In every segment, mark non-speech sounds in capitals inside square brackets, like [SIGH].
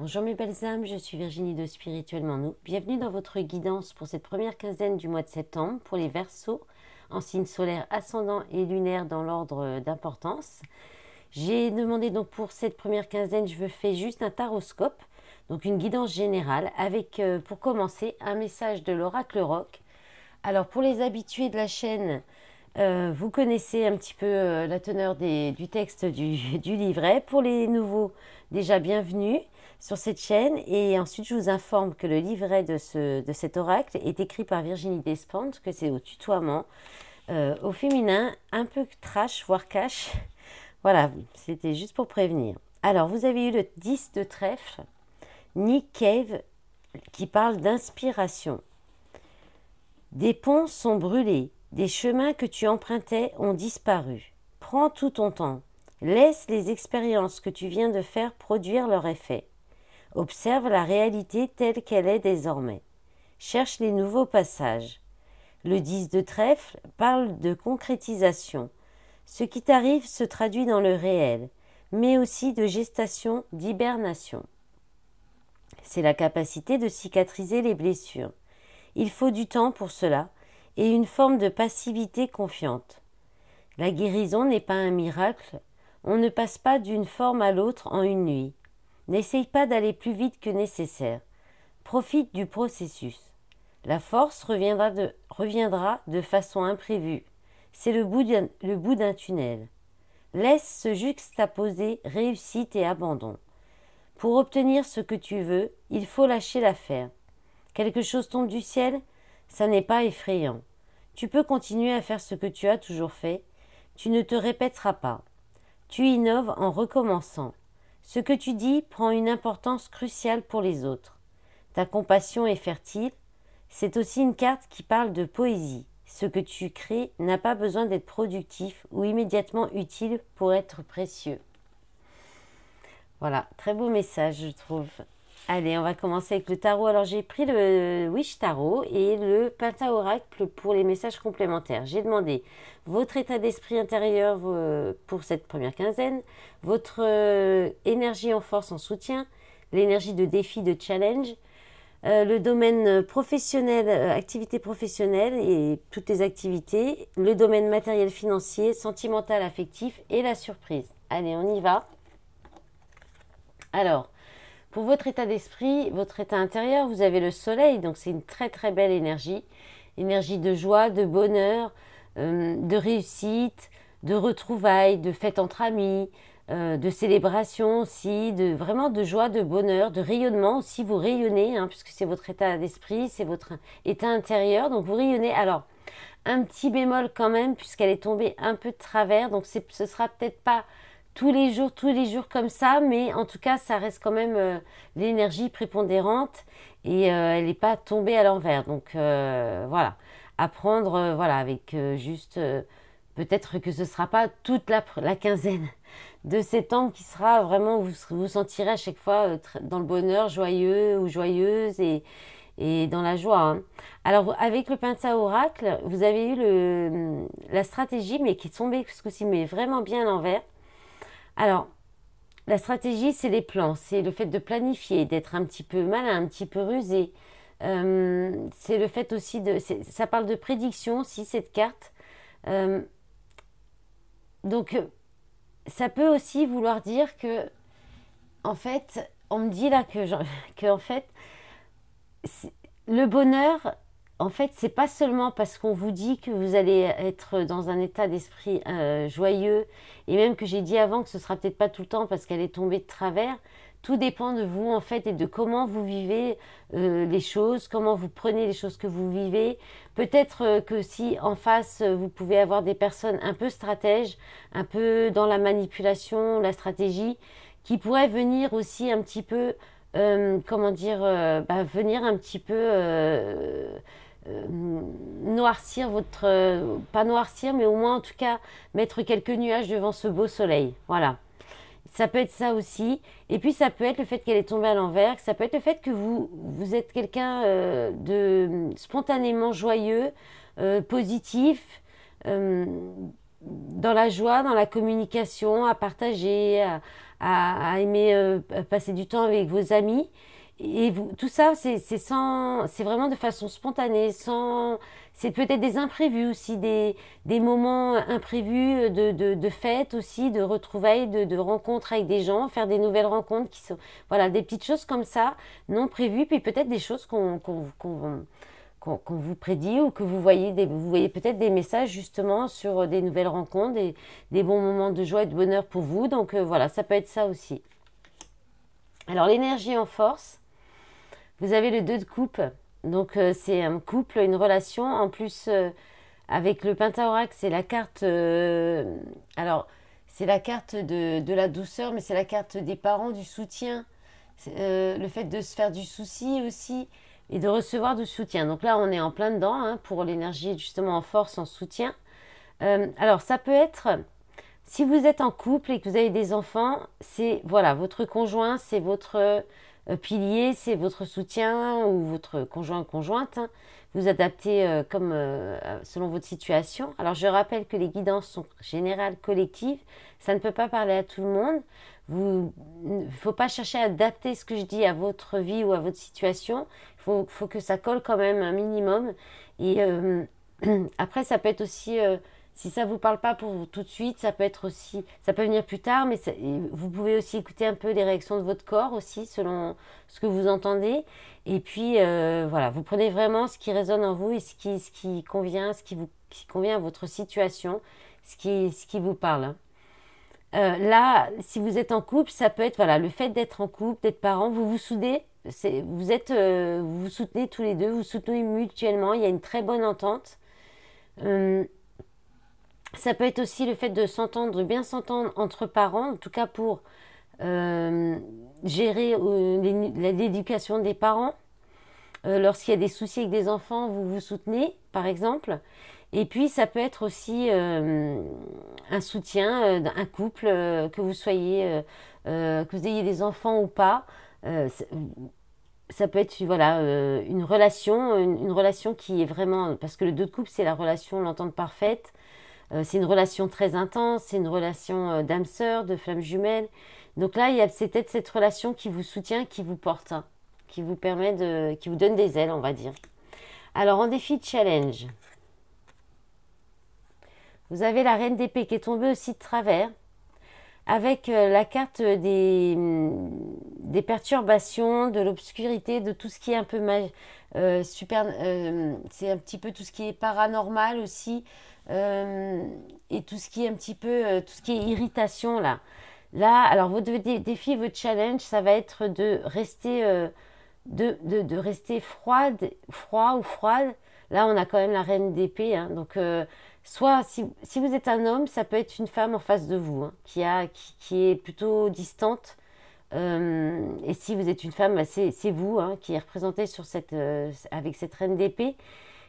Bonjour mes belles âmes, je suis Virginie de Spirituellement Nous. Bienvenue dans votre guidance pour cette première quinzaine du mois de septembre pour les Verseaux en signe solaire ascendant et lunaire dans l'ordre d'importance. J'ai demandé donc pour cette première quinzaine, je veux faire juste un taroscope, donc une guidance générale avec euh, pour commencer un message de l'oracle rock. Alors pour les habitués de la chaîne, euh, vous connaissez un petit peu euh, la teneur du texte du, [LAUGHS] du livret. Pour les nouveaux, déjà bienvenue sur cette chaîne. Et ensuite, je vous informe que le livret de, cet oracle est écrit par Virginie Despentes, que c'est au tutoiement, euh, au féminin, un peu trash, voire cash. [LAUGHS] Voilà, c'était juste pour prévenir. Alors, vous avez eu le 10 de trèfle, Nick Cave, qui parle d'inspiration. Des ponts sont brûlés, des chemins que tu empruntais ont disparu. Prends tout ton temps. Laisse les expériences que tu viens de faire produire leur effet. Observe la réalité telle qu'elle est désormais. Cherche les nouveaux passages. Le 10 de trèfle parle de concrétisation. Ce qui t'arrive se traduit dans le réel, mais aussi de gestation, d'hibernation. C'est la capacité de cicatriser les blessures. Il faut du temps pour cela et une forme de passivité confiante. La guérison n'est pas un miracle, on ne passe pas d'une forme à l'autre en une nuit. N'essaye pas d'aller plus vite que nécessaire. Profite du processus. La force reviendra de, reviendra de façon imprévue. C'est le bout d'un tunnel. Laisse se juxtaposer réussite et abandon. Pour obtenir ce que tu veux, il faut lâcher l'affaire. Quelque chose tombe du ciel, ça n'est pas effrayant. Tu peux continuer à faire ce que tu as toujours fait, tu ne te répéteras pas. Tu innoves en recommençant. Ce que tu dis prend une importance cruciale pour les autres. Ta compassion est fertile. C'est aussi une carte qui parle de poésie. Ce que tu crées n'a pas besoin d'être productif ou immédiatement utile pour être précieux. Voilà, très beau message, je trouve. Allez, on va commencer avec le tarot. Alors, j'ai pris le Wish Tarot et le pinta Oracle pour les messages complémentaires. J'ai demandé votre état d'esprit intérieur pour cette première quinzaine, votre euh, énergie en force, en soutien, l'énergie de défi, de challenge, euh, le domaine professionnel, euh, activité professionnelle et toutes les activités, le domaine matériel financier, sentimental, affectif et la surprise. Allez, on y va. Alors, pour votre état d'esprit, votre état intérieur, vous avez le soleil, donc c'est une très très belle énergie, énergie de joie, de bonheur, euh, de réussite, de retrouvailles, de fêtes entre amis, euh, de célébration aussi, de vraiment de joie, de bonheur, de rayonnement aussi. Vous rayonnez, hein, puisque c'est votre état d'esprit, c'est votre état intérieur, donc vous rayonnez. Alors un petit bémol quand même, puisqu'elle est tombée un peu de travers, donc ce sera peut-être pas tous les jours, tous les jours comme ça, mais en tout cas, ça reste quand même euh, l'énergie prépondérante et euh, elle n'est pas tombée à l'envers. Donc euh, voilà, voilà, apprendre, voilà, avec juste, peut-être que ce ne sera pas toute la, quinzaine de septembre qui sera vraiment, vous vous sentirez à chaque fois dans le bonheur, joyeux ou joyeuse et, dans la joie. Hein. Alors avec le ça, Oracle, vous avez eu le, hum, la stratégie, mais qui est tombée ce que mais vraiment bien à l'envers. Alors, la stratégie, c'est les plans, c'est le fait de planifier, d'être un petit peu malin, un petit peu rusé. Euh, c'est le fait aussi de... Ça parle de prédiction aussi, cette carte. Euh, donc, ça peut aussi vouloir dire que, en fait, on me dit là que, [LAUGHS] que en fait, le bonheur, en fait, c'est pas seulement parce qu'on vous dit que vous allez être dans un état d'esprit euh, joyeux, et même que j'ai dit avant que ce sera peut-être pas tout le temps parce qu'elle est tombée de travers. Tout dépend de vous en fait et de comment vous vivez euh, les choses, comment vous prenez les choses que vous vivez. Peut-être euh, que si en face vous pouvez avoir des personnes un peu stratèges, un peu dans la manipulation, la stratégie, qui pourraient venir aussi un petit peu, comment dire, bah, venir un petit peu euh, noircir votre... Euh, pas noircir, mais au moins en tout cas mettre quelques nuages devant ce beau soleil. Voilà. Ça peut être ça aussi. Et puis ça peut être le fait qu'elle est tombée à l'envers. Ça peut être le fait que vous, vous êtes quelqu'un euh, de spontanément joyeux, positif, dans la joie, dans la communication, à partager, à aimer passer du temps avec vos amis et tout ça, c'est sans, c'est vraiment de façon spontanée, sans, c'est peut-être des imprévus aussi, des, des moments imprévus de, de, de fêtes aussi, de retrouvailles, de, de rencontres avec des gens, faire des nouvelles rencontres qui sont, voilà, des petites choses comme ça, non prévues, puis peut-être des choses qu'on, qu'on, vous prédit ou que vous voyez, vous voyez peut-être des messages justement sur des nouvelles rencontres, des, des bons moments de joie et de bonheur pour vous. Donc euh, voilà, ça peut être ça aussi. Alors l'énergie en force, vous avez le 2 de coupe. Donc euh, c'est un couple, une relation. En plus, euh, avec le Pentaorac, c'est la carte... Euh, alors, c'est la carte de, la douceur, mais c'est la carte des parents, du soutien. le fait de se faire du souci aussi et de recevoir du soutien. Donc là, on est en plein dedans hein, pour l'énergie justement en force, en soutien. alors, ça peut être... Si vous êtes en couple et que vous avez des enfants, c'est voilà, votre conjoint, c'est votre euh, pilier, c'est votre soutien ou votre conjoint conjointe. Hein. Vous adaptez euh, comme euh, selon votre situation. Alors je rappelle que les guidances sont générales, collectives. Ça ne peut pas parler à tout le monde. Vous, faut pas chercher à adapter ce que je dis à votre vie ou à votre situation. Il faut, que ça colle quand même un minimum. Et [CLEARS THROAT] après, ça peut être aussi si ça ne vous parle pas pour tout de suite, ça peut être aussi, ça peut venir plus tard, mais vous pouvez aussi écouter un peu les réactions de votre corps aussi, selon ce que vous entendez. Et puis euh, voilà, vous prenez vraiment ce qui résonne en vous et ce qui, ce qui convient, ce qui vous convient à votre situation, ce qui, ce qui vous parle. Euh, là, si vous êtes en couple, ça peut être voilà le fait d'être en couple, d'être parent, vous vous soudez, vous êtes, euh, vous, soutenez tous les deux, vous soutenez mutuellement, il y a une très bonne entente. Hum, ça peut être aussi le fait de s'entendre, bien s'entendre entre parents, en tout cas pour euh, gérer euh, l'éducation des parents. Euh, lorsqu'il y a des soucis avec des enfants, vous vous soutenez, par exemple. Et puis, ça peut être aussi un soutien d'un couple, que vous soyez, que vous ayez des enfants ou pas. ça peut être voilà, une relation, une, relation qui est vraiment... Parce que le deux de couple, c'est la relation, l'entente parfaite. Euh, c'est une relation très intense, c'est une relation euh, d'âme sœur, de flamme jumelle. Donc là, il peut-être cette relation qui vous soutient, qui vous porte, hein, qui vous permet de, qui vous donne des ailes, on va dire. Alors en défi challenge, vous avez la reine d'épée qui est tombée aussi de travers, avec euh, la carte des, des perturbations, de l'obscurité, de tout ce qui est un peu magique. Euh, super, euh, c'est un petit peu tout ce qui est paranormal aussi euh, et tout ce qui est un petit peu tout ce qui est irritation là. Là, alors votre défi, votre challenge, ça va être de rester de, rester froide, froid ou froide. Là, on a quand même la reine d'épée, hein, donc soit si, vous êtes un homme, ça peut être une femme en face de vous hein, qui est plutôt distante euh, et si vous êtes une femme, bah, c'est vous hein, qui est représenté sur cette, euh, avec cette reine d'épée.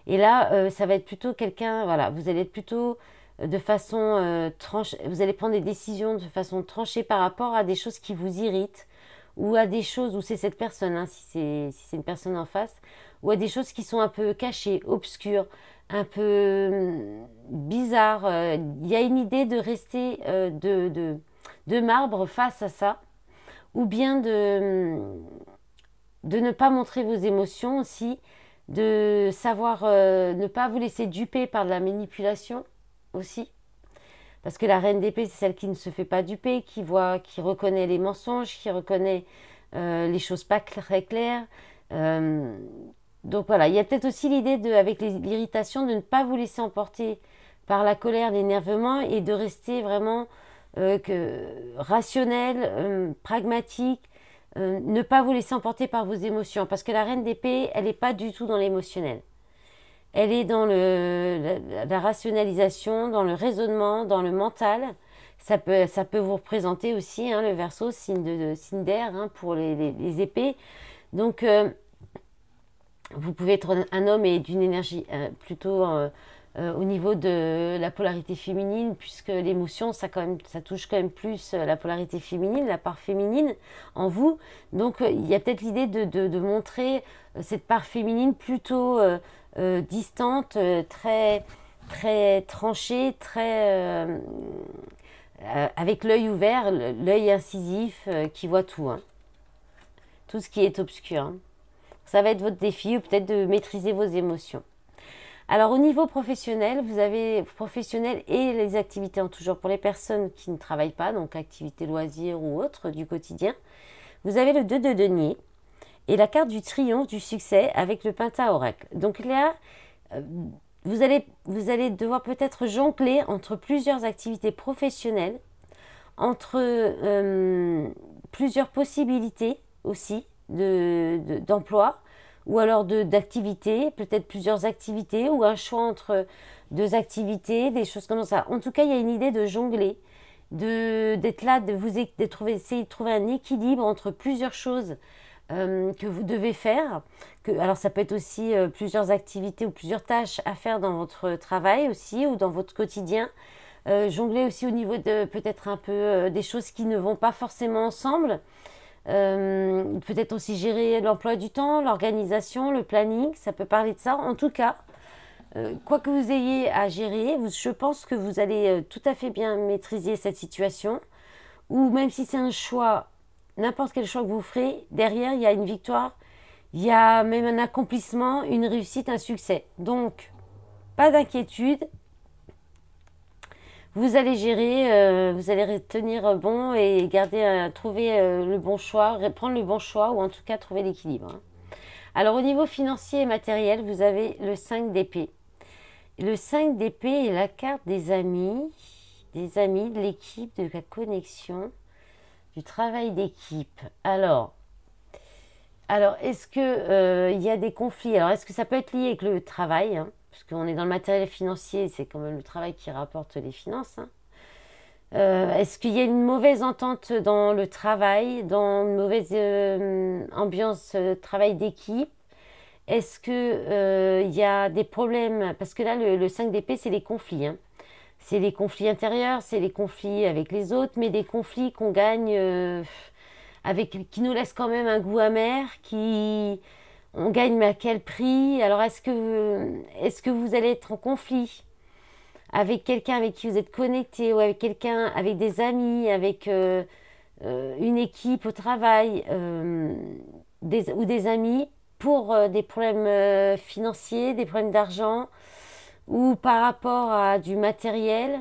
Et là, euh, ça va être plutôt quelqu'un, voilà, vous allez être plutôt de façon tranchée, vous allez prendre des décisions de façon tranchée par rapport à des choses qui vous irritent ou à des choses où c'est cette personne, hein, si c'est si une personne en face, ou à des choses qui sont un peu cachées, obscures, un peu hum, bizarres. Il y a une idée de rester de, de marbre face à ça ou bien de, de ne pas montrer vos émotions aussi, de savoir euh, ne pas vous laisser duper par de la manipulation aussi. Parce que la reine d'épée, c'est celle qui ne se fait pas duper, qui voit, qui reconnaît les mensonges, qui reconnaît euh, les choses pas très claires. Euh, donc voilà, il y a peut-être aussi l'idée de, avec l'irritation, de ne pas vous laisser emporter par la colère, l'énervement et de rester vraiment euh, que, rationnel, euh, pragmatique, euh, ne pas vous laisser emporter par vos émotions. Parce que la reine d'épée, elle n'est pas du tout dans l'émotionnel. Elle est dans le, la, rationalisation, dans le raisonnement, dans le mental. Ça peut, ça peut vous représenter aussi hein, le verso, signe de, d'air hein, pour les, les, épées. Donc, vous pouvez être un homme et d'une énergie plutôt euh, au niveau de la polarité féminine, puisque l'émotion, ça, quand même, ça touche quand même plus euh, la polarité féminine, la part féminine en vous. Donc euh, il y a peut-être l'idée de, de, montrer cette part féminine plutôt distante, très, très tranchée, très... avec l'œil ouvert, l'œil incisif qui voit tout. Hein. Tout ce qui est obscur. Hein. Ça va être votre défi, ou peut-être de maîtriser vos émotions. Alors au niveau professionnel, vous avez professionnel et les activités en tout pour les personnes qui ne travaillent pas, donc activités loisirs ou autres du quotidien. Vous avez le 2 de denier et la carte du triomphe du succès avec le penta Oracle. Donc là, euh, vous allez, vous allez devoir peut-être jongler entre plusieurs activités professionnelles, entre euh, plusieurs possibilités aussi d'emploi. De, ou alors d'activités, peut-être plusieurs activités, ou un choix entre deux activités, des choses comme ça. En tout cas, il y a une idée de jongler, de d'être là, de vous de trouver, essayer de trouver un équilibre entre plusieurs choses euh, que vous devez faire. alors, ça peut être aussi euh, plusieurs activités ou plusieurs tâches à faire dans votre travail aussi ou dans votre quotidien. Euh, jongler aussi au niveau de peut-être un peu des choses qui ne vont pas forcément ensemble. Euh, peut-être aussi gérer l'emploi du temps, l'organisation, le planning, ça peut parler de ça. En tout cas, euh, quoi que vous ayez à gérer, je pense que vous allez euh, tout à fait bien maîtriser cette situation. Ou même si c'est un choix, n'importe quel choix que vous ferez, derrière, il y a une victoire, il y a même un accomplissement, une réussite, un succès. Donc, pas d'inquiétude, vous allez gérer, euh, vous allez tenir bon et garder, euh, trouver euh, le bon choix, prendre le bon choix ou en tout cas trouver l'équilibre. Hein. Alors au niveau financier et matériel, vous avez le 5 d'épée. Le 5 d'épée est la carte des amis, des amis, de l'équipe, de la connexion, du travail d'équipe. Alors, alors est-ce qu'il y a des conflits Alors est-ce que ça peut être lié avec le travail hein parce qu'on est dans le matériel financier, c'est quand même le travail qui rapporte les finances. Hein. Euh, est-ce qu'il y a une mauvaise entente dans le travail, dans une mauvaise euh, ambiance euh, travail d'équipe Est-ce qu'il y a des problèmes Parce que là, le, 5 d'épée, c'est les conflits. Hein. C'est les conflits intérieurs, c'est les conflits avec les autres, mais des conflits qu'on gagne avec, qui nous laissent quand même un goût amer, qui, on gagne mais à quel prix Alors est-ce que, est que vous allez être en conflit avec quelqu'un avec qui vous êtes connecté ou avec quelqu'un, avec des amis, avec euh, euh, une équipe au travail euh, ou des amis pour des problèmes financiers, des problèmes d'argent ou par rapport à du matériel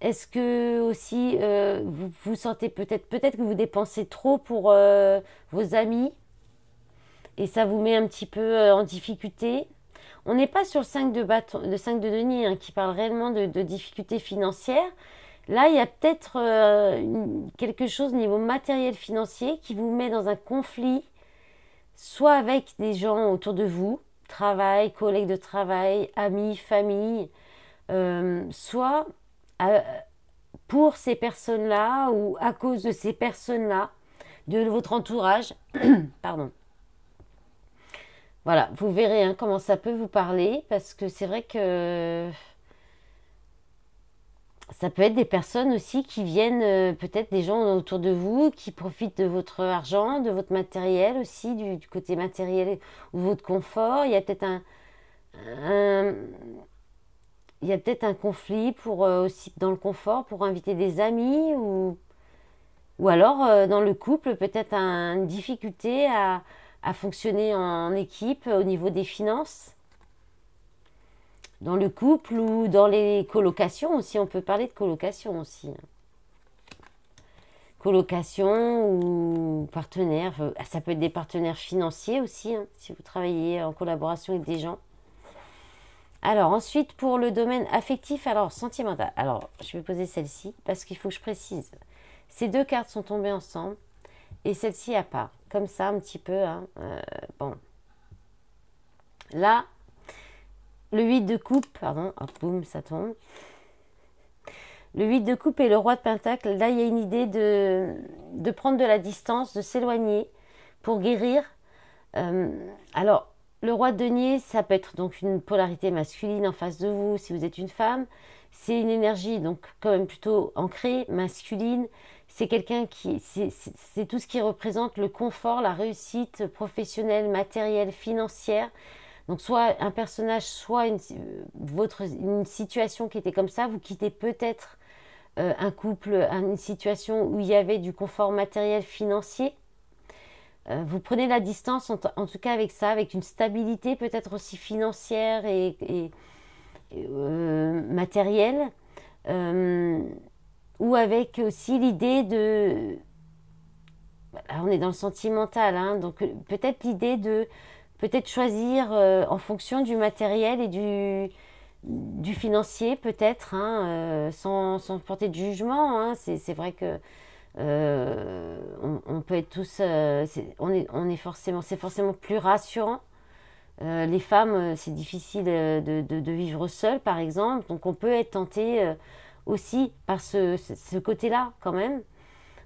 est-ce que aussi vous vous sentez peut-être peut-être que vous dépensez trop pour vos amis et ça vous met un petit peu euh, en difficulté. On n'est pas sur le 5 de, bâton, de denier hein, qui parle réellement de, difficultés financières. Là, il y a peut-être euh, quelque chose au niveau matériel financier qui vous met dans un conflit, soit avec des gens autour de vous, travail, collègues de travail, amis, famille, euh, soit pour ces personnes-là ou à cause de ces personnes-là, de votre entourage, [CLEARS THROAT] pardon, voilà, vous verrez hein, comment ça peut vous parler, parce que c'est vrai que ça peut être des personnes aussi qui viennent, euh, peut-être des gens autour de vous, qui profitent de votre argent, de votre matériel aussi, du, côté matériel ou votre confort. Il y a peut-être un, il y a peut-être un conflit pour euh, aussi dans le confort pour inviter des amis ou, ou alors euh, dans le couple peut-être une difficulté à, à fonctionner en équipe au niveau des finances, dans le couple ou dans les colocations aussi. On peut parler de colocation aussi. Colocation ou partenaire, euh, ça peut être des partenaires financiers aussi, hein, si vous travaillez en collaboration avec des gens. Alors ensuite pour le domaine affectif, alors sentimental. Alors je vais poser celle-ci parce qu'il faut que je précise. Ces deux cartes sont tombées ensemble et celle-ci à part comme ça un petit peu. Hein, euh, bon. Là, le 8 de coupe, pardon, ah, boum, ça tombe. Le 8 de coupe et le roi de pentacle, là, il y a une idée de, de prendre de la distance, de s'éloigner pour guérir. Euh, alors, le roi de denier, ça peut être donc une polarité masculine en face de vous si vous êtes une femme. C'est une énergie donc quand même plutôt ancrée, masculine. C'est quelqu'un qui, c'est tout ce qui représente le confort, la réussite professionnelle, matérielle, financière. Donc soit un personnage, soit une, euh, votre, une situation qui était comme ça, vous quittez peut-être euh, un couple, une situation où il y avait du confort matériel, financier. Euh, vous prenez la distance en, tout cas avec ça, avec une stabilité peut-être aussi financière et, matérielle ou avec aussi l'idée de... on est dans le sentimental, hein, donc euh, peut-être l'idée de peut-être choisir euh, en fonction du matériel et du, du financier, peut-être, hein, euh, sans, sans, porter de jugement. Hein. c'est vrai que on, peut être tous, on, est, on est forcément, c'est forcément plus rassurant. les femmes, c'est difficile de, de, de, vivre seules, par exemple, donc on peut être tenté aussi par ce, côté-là quand même.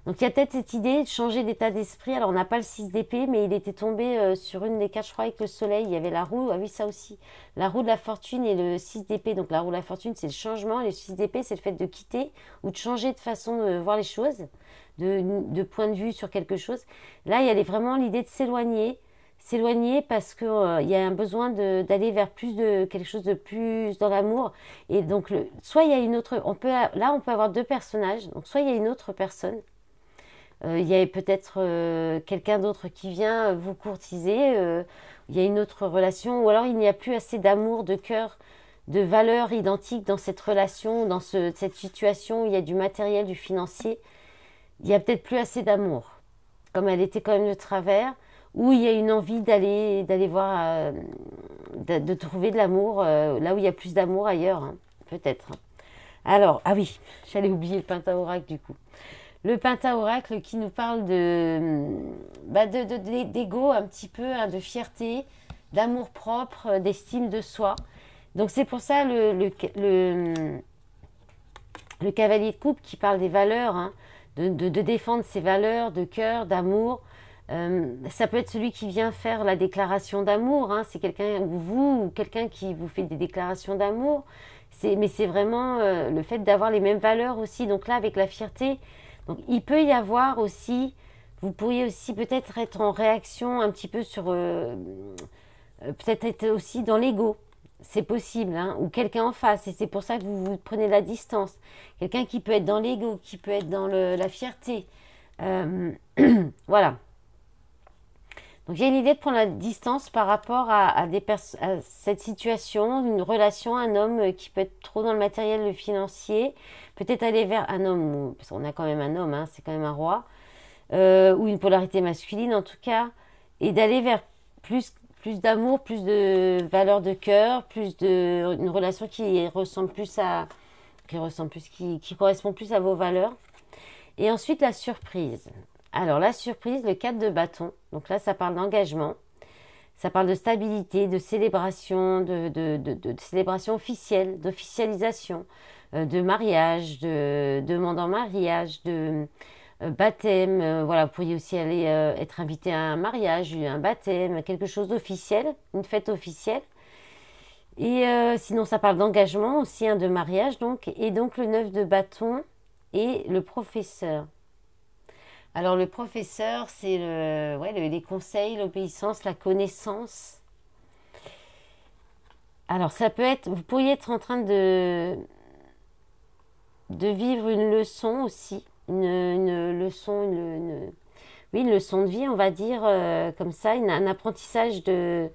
Donc il y a peut-être cette idée de changer d'état d'esprit. Alors on n'a pas le 6 d'épée, mais il était tombé euh, sur une des cartes je crois, avec le soleil. Il y avait la roue, ah oui, ça aussi. La roue de la fortune et le 6 d'épée. Donc la roue de la fortune, c'est le changement. Et le 6 d'épée, c'est le fait de quitter ou de changer de façon de voir les choses, de, de point de vue sur quelque chose. Là, il y avait vraiment l'idée de s'éloigner, s'éloigner parce qu'il euh, il y a un besoin d'aller vers plus de quelque chose de plus dans l'amour. Et donc, soit il y a une autre, on peut, là on peut avoir deux personnages. Donc, soit il y a une autre personne. Euh, il y a peut-être euh, quelqu'un d'autre qui vient vous courtiser. Il y a une autre relation, ou alors il n'y a plus assez d'amour, de cœur, de valeur identique dans cette relation, dans cette situation. Il y a du matériel, du financier. Il n'y a peut-être plus assez d'amour, comme elle était quand même le travers où il y a une envie d'aller d'aller voir, euh, de, trouver de l'amour euh, là où il y a plus d'amour ailleurs, hein, peut-être. Alors, ah oui, [LAUGHS] j'allais oublier le oracle du coup. Le oracle qui nous parle de bah d'ego de, un petit peu, hein, de fierté, d'amour propre, euh, d'estime de soi. Donc c'est pour ça le, le, cavalier de coupe qui parle des valeurs, hein, de, défendre ses valeurs de cœur, d'amour, euh, ça peut être celui qui vient faire la déclaration d'amour. Hein. C'est quelqu'un, vous, ou quelqu'un qui vous fait des déclarations d'amour. Mais c'est vraiment euh, le fait d'avoir les mêmes valeurs aussi. Donc là, avec la fierté, donc, il peut y avoir aussi, vous pourriez aussi peut-être être en réaction un petit peu sur, euh, peut-être être aussi dans l'ego. C'est possible, hein, ou quelqu'un en face, et c'est pour ça que vous, vous prenez la distance. Quelqu'un qui peut être dans l'ego, qui peut être dans la fierté. [CLEARS THROAT] voilà. Donc j'ai l'idée de prendre la distance par rapport à, des cette situation, une relation, un homme euh, qui peut être trop dans le matériel, le financier, peut-être aller vers un homme, parce qu'on a quand même un homme, hein, c'est quand même un roi, euh, ou une polarité masculine en tout cas, et d'aller vers plus, plus d'amour, plus de valeur de cœur, plus de une relation qui ressemble plus à qui ressemble plus, qui correspond plus à vos valeurs. Et ensuite la surprise. Alors la surprise, le 4 de bâton. Donc là, ça parle d'engagement. Ça parle de stabilité, de célébration, de, célébration officielle, d'officialisation, euh, de mariage, de demande en mariage, de euh, baptême. Euh, voilà, vous pourriez aussi aller être invité à un mariage, un baptême, quelque chose d'officiel, une fête officielle. Et sinon, ça parle d'engagement aussi, hein, de mariage donc. Et donc le 9 de bâton et le professeur. Alors le professeur, c'est le, les conseils, l'obéissance, la connaissance. Alors ça peut être, vous pourriez être en train de, de vivre une leçon aussi, une, leçon, une, oui, une leçon de vie, on va dire euh, comme ça, un apprentissage de,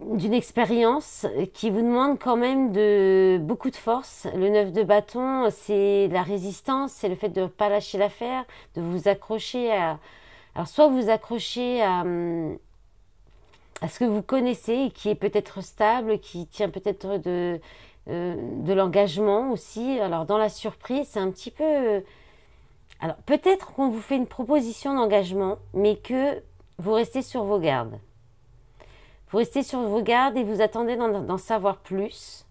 d'une expérience qui vous demande quand même de beaucoup de force. Le neuf de bâton, c'est la résistance, c'est le fait de ne pas lâcher l'affaire, de vous accrocher à... Alors soit vous accrochez à, hum, à ce que vous connaissez et qui est peut-être stable, qui tient peut-être de, euh, de l'engagement aussi. Alors dans la surprise, c'est un petit peu... Alors peut-être qu'on vous fait une proposition d'engagement, mais que vous restez sur vos gardes. Vous restez sur vos gardes et vous attendez d'en savoir plus.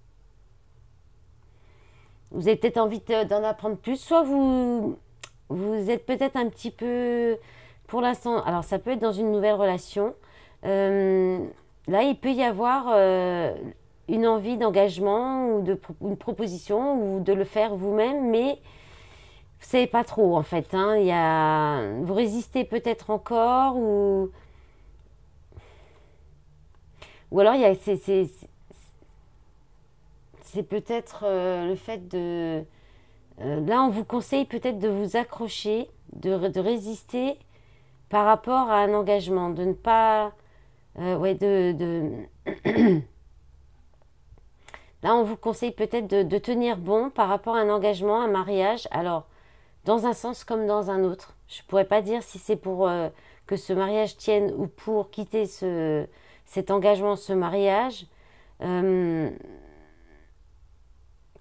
Vous avez peut-être envie d'en apprendre plus, soit vous, vous êtes peut-être un petit peu, pour l'instant, alors ça peut être dans une nouvelle relation. Euh, là, il peut y avoir euh, une envie d'engagement ou de, une proposition ou de le faire vous-même, mais vous savez pas trop en fait. Hein. Il y a, vous résistez peut-être encore ou ou alors, il y a, c'est, peut-être euh, le fait de... Euh, là, on vous conseille peut-être de vous accrocher, de, résister par rapport à un engagement, de ne pas... Euh, ouais, de... [CLEARS THROAT] là, on vous conseille peut-être de, tenir bon par rapport à un engagement, un mariage. Alors, dans un sens comme dans un autre. Je ne pourrais pas dire si c'est pour que ce mariage tienne ou pour quitter ce, cet engagement, ce mariage. Euh,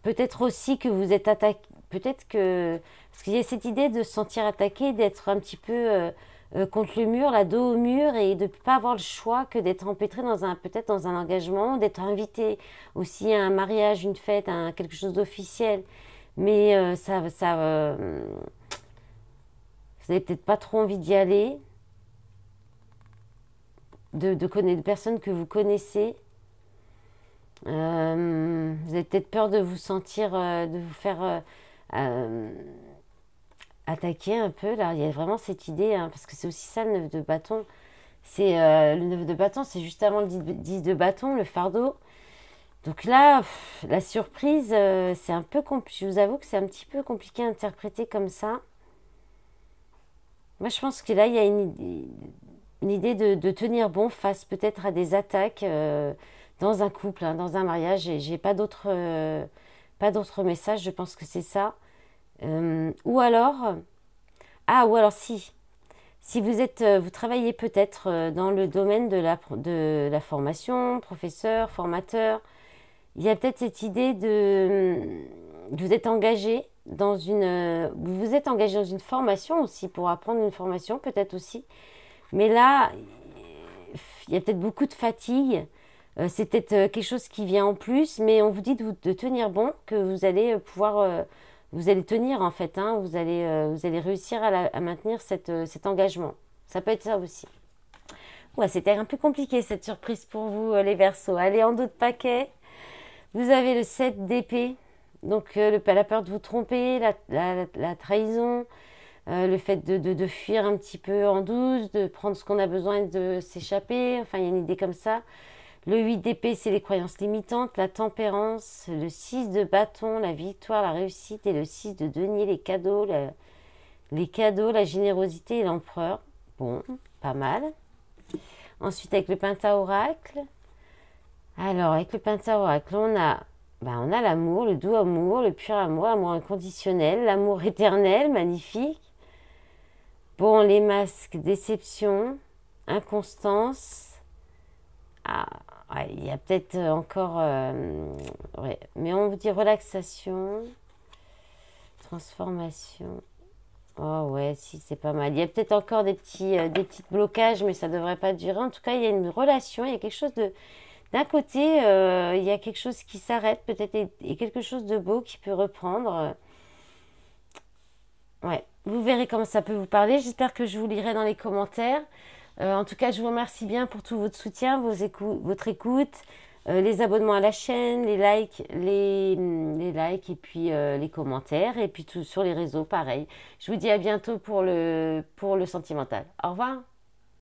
peut-être aussi que vous êtes attaqué, peut-être que... Parce qu'il y a cette idée de se sentir attaqué, d'être un petit peu euh, euh, contre le mur, la dos au mur, et de ne pas avoir le choix que d'être empêtré dans un, peut-être dans un engagement, d'être invité aussi à un mariage, une fête, quelque chose d'officiel. Mais ça... ça vous n'avez peut-être pas trop envie d'y aller de, connaître, des personnes que vous connaissez. Euh, vous avez peut-être peur de vous sentir, euh, de vous faire euh, attaquer un peu. Là, il y a vraiment cette idée, hein, parce que c'est aussi ça le 9 de bâton. C'est le 9 de bâton, c'est juste avant le 10 de bâton, le fardeau. Donc là, la surprise, c'est un peu compliqué. Je vous avoue que c'est un petit peu compliqué à interpréter comme ça. Moi, je pense que là, il y a une idée l'idée de, de, tenir bon face peut-être à des attaques euh, dans un couple, hein, dans un mariage. Et j'ai pas d'autres euh, pas messages. Je pense que c'est ça. Euh, ou alors, ah ou alors si. Si vous êtes, vous travaillez peut-être dans le domaine de la, de la formation, professeur, formateur, il y a peut-être cette idée de, vous êtes engagé dans une, vous êtes engagé dans une formation aussi pour apprendre une formation peut-être aussi mais là, il y a peut-être beaucoup de fatigue. Euh, c'est peut-être euh, quelque chose qui vient en plus, mais on vous dit de, tenir bon, que vous allez euh, pouvoir, vous allez tenir en fait, hein. vous, allez, vous allez réussir à, maintenir cet engagement. Ça peut être ça aussi. Ouais, c'était un peu compliqué cette surprise pour vous, les versos. Allez, en d'autres paquets. vous avez le 7 d'épée, donc le, la peur de vous tromper, la trahison, euh, le fait de, fuir un petit peu en douce, de prendre ce qu'on a besoin et de s'échapper. Enfin, il y a une idée comme ça. Le 8 d'épée, c'est les croyances limitantes, la tempérance, le 6 de bâton, la victoire, la réussite, et le 6 de denier, les cadeaux, la, les cadeaux, la générosité et l'empereur. Bon, pas mal. Ensuite, avec le oracle. Alors, avec le oracle on a ben, on a l'amour, le doux amour, le pur amour, l'amour inconditionnel, l'amour éternel, magnifique. Bon, les masques, déception, inconstance. Ah, il y a peut-être euh, encore. Euh, mais on vous dit relaxation, transformation. Oh ouais, si, c'est pas mal. Il y a peut-être encore des petits, euh, des petits blocages, mais ça devrait pas durer. En tout cas, il y a une relation, il y a quelque chose de... D'un côté, il y a quelque chose qui s'arrête peut-être et, quelque chose de beau qui peut reprendre. Ouais, vous verrez comment ça peut vous parler. J'espère que je vous lirai dans les commentaires. Euh, en tout cas, je vous remercie bien pour tout votre soutien, votre écoute, euh, les abonnements à la chaîne, les likes, les, mm, likes et puis euh, les commentaires et puis tout sur les réseaux, pareil. Je vous dis à bientôt pour le, pour le sentimental. Au revoir.